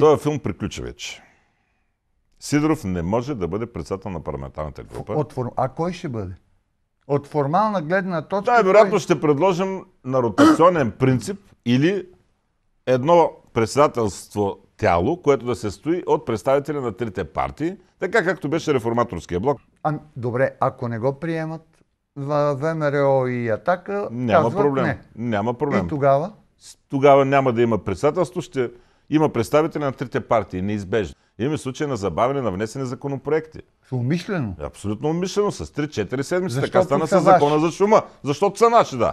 Този филм приключи вече. Сидоров не може да бъде председател на парламентарната група. От, а кой ще бъде? От формална гледна точка... Да, вероятно кой... ще предложим на ротационен принцип или едно председателство тяло, което да се стои от представители на трите партии, така както беше реформаторския блок. А, добре, ако не го приемат ВМРО и Атака, няма казват проблем. не. Няма проблем. И тогава? Тогава няма да има председателство, ще има представители на трите партии, неизбежно. Имаме случаи на забавяне на внесени законопроекти. Умишлено? Абсолютно умишлено, с 3-4 седмици. Така стана с закона за шума. Защото са наши, да.